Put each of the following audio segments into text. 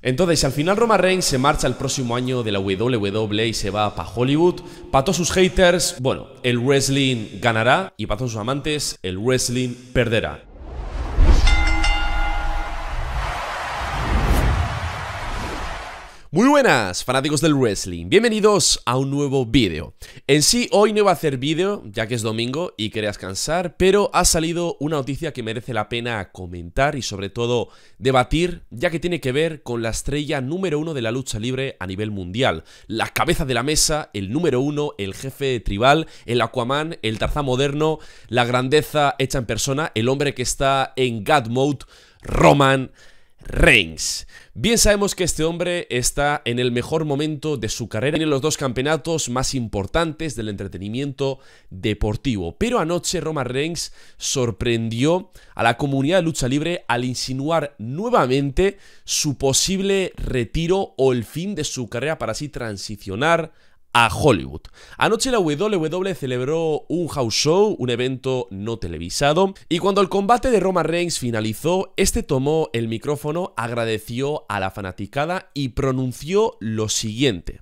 Entonces, al final Roma Reigns se marcha el próximo año de la WWE y se va para Hollywood. Para todos sus haters, bueno, el wrestling ganará y para todos sus amantes, el wrestling perderá. Muy buenas, fanáticos del wrestling, bienvenidos a un nuevo vídeo. En sí, hoy no iba a hacer vídeo, ya que es domingo y quería descansar, pero ha salido una noticia que merece la pena comentar y sobre todo debatir, ya que tiene que ver con la estrella número uno de la lucha libre a nivel mundial, la cabeza de la mesa, el número uno, el jefe tribal, el Aquaman, el Tarzán moderno, la grandeza hecha en persona, el hombre que está en God Mode, Roman... Reigns. Bien sabemos que este hombre está en el mejor momento de su carrera, tiene los dos campeonatos más importantes del entretenimiento deportivo, pero anoche Roman Reigns sorprendió a la comunidad de lucha libre al insinuar nuevamente su posible retiro o el fin de su carrera para así transicionar a Hollywood. Anoche la WWE celebró un house show, un evento no televisado, y cuando el combate de Roma Reigns finalizó, este tomó el micrófono, agradeció a la fanaticada y pronunció lo siguiente.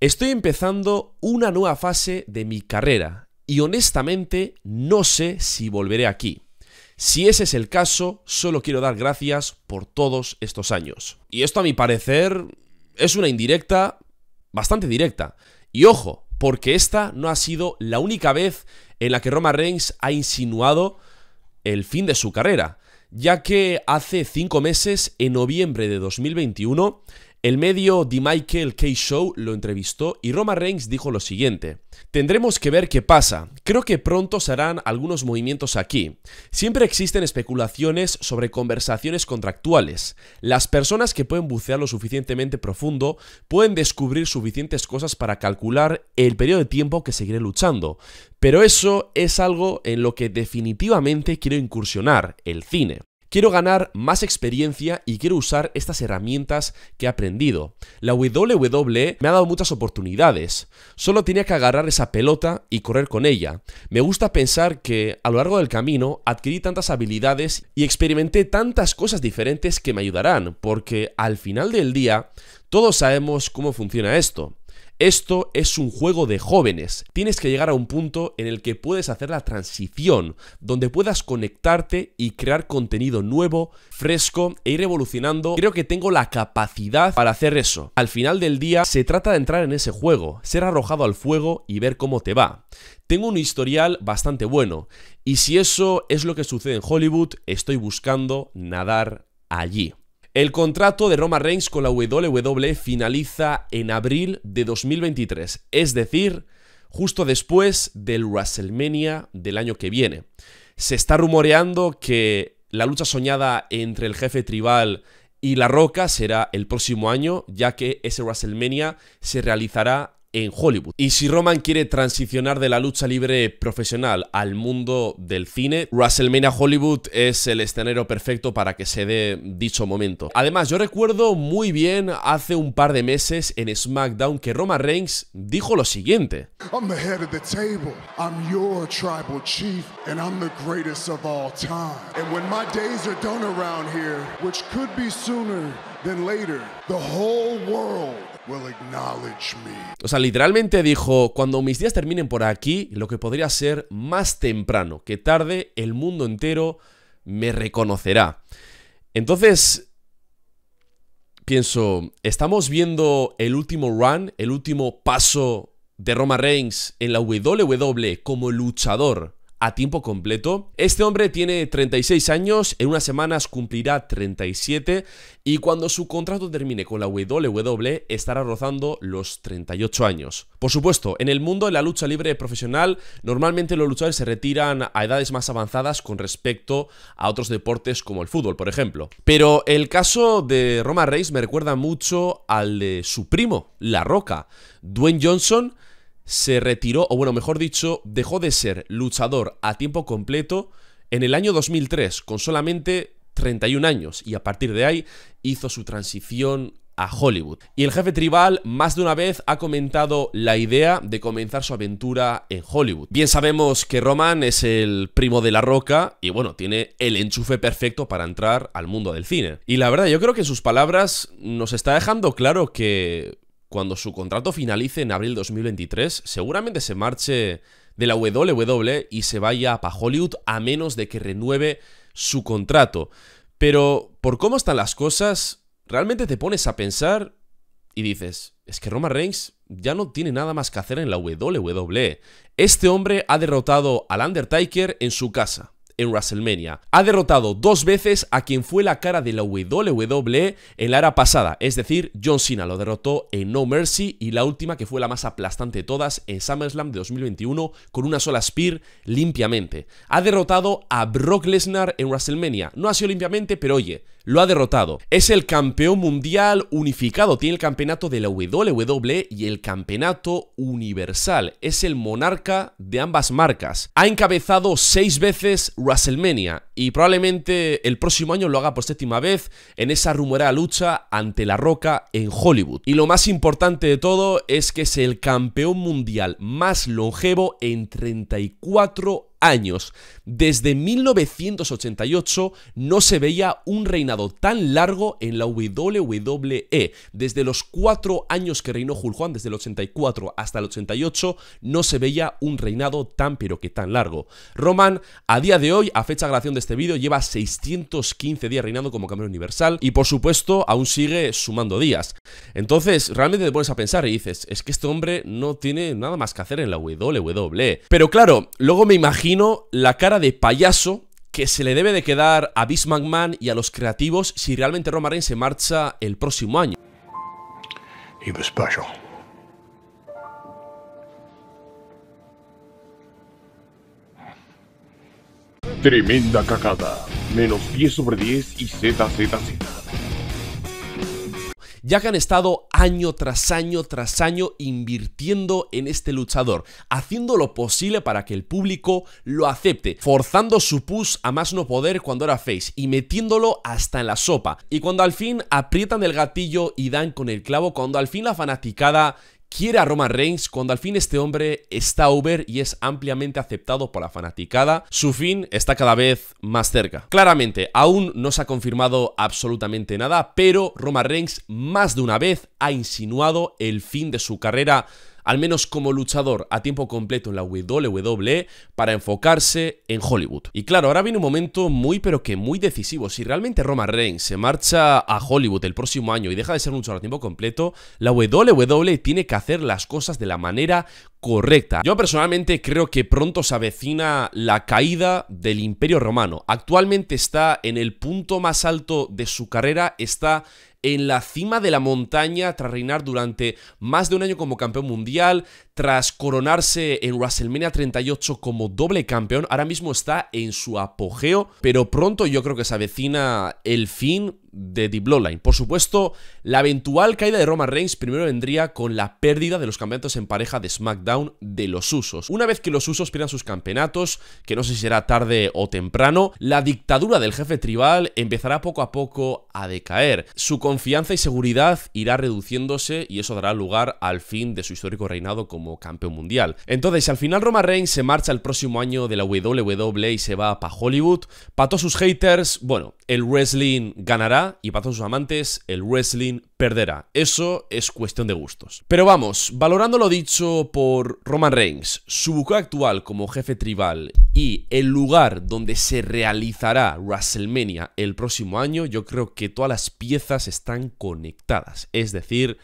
Estoy empezando una nueva fase de mi carrera y honestamente no sé si volveré aquí. Si ese es el caso, solo quiero dar gracias por todos estos años. Y esto a mi parecer es una indirecta bastante directa. Y ojo, porque esta no ha sido la única vez en la que Roma Reigns ha insinuado el fin de su carrera, ya que hace cinco meses, en noviembre de 2021, el medio The Michael K. Show lo entrevistó y Roma Reigns dijo lo siguiente. Tendremos que ver qué pasa. Creo que pronto se harán algunos movimientos aquí. Siempre existen especulaciones sobre conversaciones contractuales. Las personas que pueden bucear lo suficientemente profundo pueden descubrir suficientes cosas para calcular el periodo de tiempo que seguiré luchando. Pero eso es algo en lo que definitivamente quiero incursionar, el cine. Quiero ganar más experiencia y quiero usar estas herramientas que he aprendido. La WW e me ha dado muchas oportunidades. Solo tenía que agarrar esa pelota y correr con ella. Me gusta pensar que a lo largo del camino adquirí tantas habilidades y experimenté tantas cosas diferentes que me ayudarán, porque al final del día todos sabemos cómo funciona esto. Esto es un juego de jóvenes. Tienes que llegar a un punto en el que puedes hacer la transición, donde puedas conectarte y crear contenido nuevo, fresco e ir evolucionando. Creo que tengo la capacidad para hacer eso. Al final del día se trata de entrar en ese juego, ser arrojado al fuego y ver cómo te va. Tengo un historial bastante bueno y si eso es lo que sucede en Hollywood, estoy buscando nadar allí. El contrato de Roma Reigns con la WWE finaliza en abril de 2023, es decir, justo después del WrestleMania del año que viene. Se está rumoreando que la lucha soñada entre el jefe tribal y La Roca será el próximo año, ya que ese WrestleMania se realizará en Hollywood. Y si Roman quiere transicionar de la lucha libre profesional al mundo del cine, WrestleMania Hollywood es el escenario perfecto para que se dé dicho momento. Además, yo recuerdo muy bien hace un par de meses en SmackDown que Roman Reigns dijo lo siguiente. tribal when my days are done around here, which could be sooner than later, the whole o sea, literalmente dijo, cuando mis días terminen por aquí, lo que podría ser más temprano que tarde, el mundo entero me reconocerá. Entonces, pienso, estamos viendo el último run, el último paso de Roma Reigns en la WWE como luchador a tiempo completo. Este hombre tiene 36 años, en unas semanas cumplirá 37 y cuando su contrato termine con la WWE estará rozando los 38 años. Por supuesto, en el mundo de la lucha libre profesional normalmente los luchadores se retiran a edades más avanzadas con respecto a otros deportes como el fútbol, por ejemplo. Pero el caso de Roma Reigns me recuerda mucho al de su primo, La Roca, Dwayne Johnson, se retiró, o bueno, mejor dicho, dejó de ser luchador a tiempo completo en el año 2003, con solamente 31 años, y a partir de ahí hizo su transición a Hollywood. Y el jefe tribal más de una vez ha comentado la idea de comenzar su aventura en Hollywood. Bien sabemos que Roman es el primo de la roca y bueno, tiene el enchufe perfecto para entrar al mundo del cine. Y la verdad, yo creo que en sus palabras nos está dejando claro que cuando su contrato finalice en abril 2023, seguramente se marche de la WWE y se vaya para Hollywood a menos de que renueve su contrato. Pero por cómo están las cosas, realmente te pones a pensar y dices, es que Roman Reigns ya no tiene nada más que hacer en la WWE. Este hombre ha derrotado al Undertaker en su casa en WrestleMania. Ha derrotado dos veces a quien fue la cara de la WWE en la era pasada, es decir, John Cena lo derrotó en No Mercy y la última que fue la más aplastante de todas en SummerSlam de 2021 con una sola Spear limpiamente. Ha derrotado a Brock Lesnar en WrestleMania, no ha sido limpiamente, pero oye, lo ha derrotado. Es el campeón mundial unificado, tiene el campeonato de la WWE y el campeonato universal. Es el monarca de ambas marcas. Ha encabezado seis veces WrestleMania y probablemente el próximo año lo haga por séptima vez en esa rumorada lucha ante La Roca en Hollywood. Y lo más importante de todo es que es el campeón mundial más longevo en 34 años. Desde 1988 no se veía un reinado tan largo en la WWE. Desde los cuatro años que reinó Hulk Juan, desde el 84 hasta el 88, no se veía un reinado tan pero que tan largo. Roman, a día de hoy, a fecha de grabación de este vídeo, lleva 615 días reinando como campeón universal y por supuesto aún sigue sumando días. Entonces, realmente te pones a pensar y dices, es que este hombre no tiene nada más que hacer en la WWE. Pero claro, luego me imagino la cara de payaso que se le debe de quedar a Vince McMahon y a los creativos si realmente Roman Reigns se marcha el próximo año. Tremenda cagada. Menos 10 sobre 10 y ZZZ ya que han estado año tras año tras año invirtiendo en este luchador, haciendo lo posible para que el público lo acepte, forzando su push a más no poder cuando era face y metiéndolo hasta en la sopa. Y cuando al fin aprietan el gatillo y dan con el clavo, cuando al fin la fanaticada quiere a Roman Reigns cuando al fin este hombre está over y es ampliamente aceptado por la fanaticada. Su fin está cada vez más cerca. Claramente, aún no se ha confirmado absolutamente nada, pero Roman Reigns más de una vez ha insinuado el fin de su carrera al menos como luchador a tiempo completo en la WWE, para enfocarse en Hollywood. Y claro, ahora viene un momento muy pero que muy decisivo. Si realmente Roma Reigns se marcha a Hollywood el próximo año y deja de ser luchador a tiempo completo, la WWE tiene que hacer las cosas de la manera correcta. Yo personalmente creo que pronto se avecina la caída del Imperio Romano. Actualmente está en el punto más alto de su carrera, está en la cima de la montaña tras reinar durante más de un año como campeón mundial, tras coronarse en WrestleMania 38 como doble campeón, ahora mismo está en su apogeo, pero pronto yo creo que se avecina el fin de The Bloodline. Por supuesto, la eventual caída de Roman Reigns primero vendría con la pérdida de los campeonatos en pareja de SmackDown de los Usos. Una vez que los Usos pierdan sus campeonatos, que no sé si será tarde o temprano, la dictadura del jefe tribal empezará poco a poco a decaer. Su confianza y seguridad irá reduciéndose y eso dará lugar al fin de su histórico reinado como campeón mundial. Entonces, al final Roman Reigns se marcha el próximo año de la WWE y se va para Hollywood. Para todos sus haters, bueno, el wrestling ganará y para todos sus amantes, el wrestling perderá. Eso es cuestión de gustos. Pero vamos, valorando lo dicho por Roman Reigns, su buque actual como jefe tribal y el lugar donde se realizará WrestleMania el próximo año, yo creo que todas las piezas están conectadas. Es decir,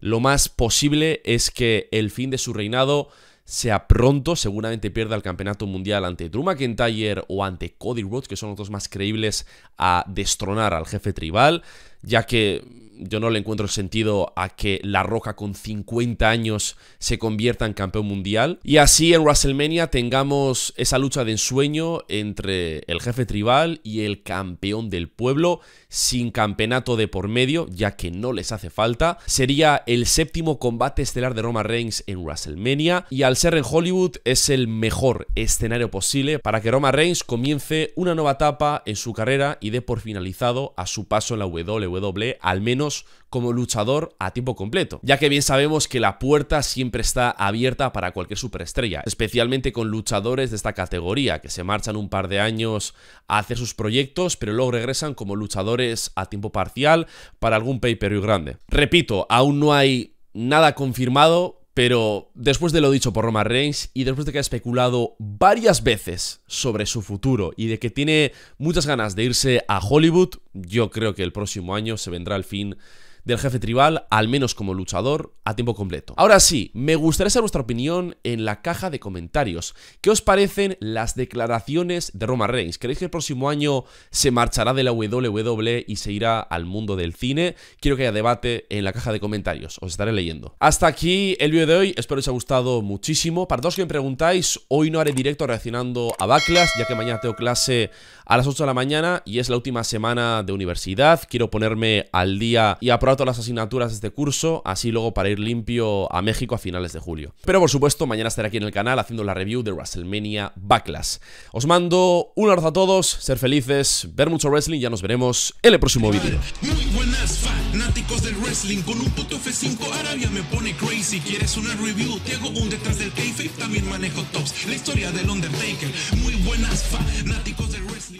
lo más posible es que el fin de su reinado sea pronto, seguramente pierda el campeonato mundial ante Drew McIntyre o ante Cody Rhodes, que son los dos más creíbles a destronar al jefe tribal ya que yo no le encuentro sentido a que La Roca con 50 años se convierta en campeón mundial. Y así en WrestleMania tengamos esa lucha de ensueño entre el jefe tribal y el campeón del pueblo, sin campeonato de por medio, ya que no les hace falta. Sería el séptimo combate estelar de Roma Reigns en WrestleMania y al ser en Hollywood es el mejor escenario posible para que Roma Reigns comience una nueva etapa en su carrera y dé por finalizado a su paso en la WWE al menos como luchador a tiempo completo, ya que bien sabemos que la puerta siempre está abierta para cualquier superestrella, especialmente con luchadores de esta categoría, que se marchan un par de años a hacer sus proyectos, pero luego regresan como luchadores a tiempo parcial para algún pay-per-view grande. Repito, aún no hay nada confirmado, pero después de lo dicho por Roman Reigns y después de que ha especulado varias veces sobre su futuro y de que tiene muchas ganas de irse a Hollywood, yo creo que el próximo año se vendrá al fin del jefe tribal, al menos como luchador, a tiempo completo. Ahora sí, me gustaría saber vuestra opinión en la caja de comentarios. ¿Qué os parecen las declaraciones de Roma Reigns? ¿Creéis que el próximo año se marchará de la WWE y se irá al mundo del cine? Quiero que haya debate en la caja de comentarios, os estaré leyendo. Hasta aquí el vídeo de hoy, espero que os haya gustado muchísimo. Para todos que me preguntáis, hoy no haré directo reaccionando a Backlash, ya que mañana tengo clase a las 8 de la mañana y es la última semana de universidad. Quiero ponerme al día y a todas las asignaturas de este curso, así luego para ir limpio a México a finales de julio. Pero por supuesto, mañana estaré aquí en el canal haciendo la review de WrestleMania Backlash. Os mando un abrazo a todos, ser felices, ver mucho wrestling, y ya nos veremos en el próximo vídeo. Muy buenas fanáticos del wrestling, con un puto F5 Arabia me pone crazy. ¿Quieres una review? Te hago un detrás del k también manejo tops. La historia del Undertaker, muy buenas fanáticos del wrestling.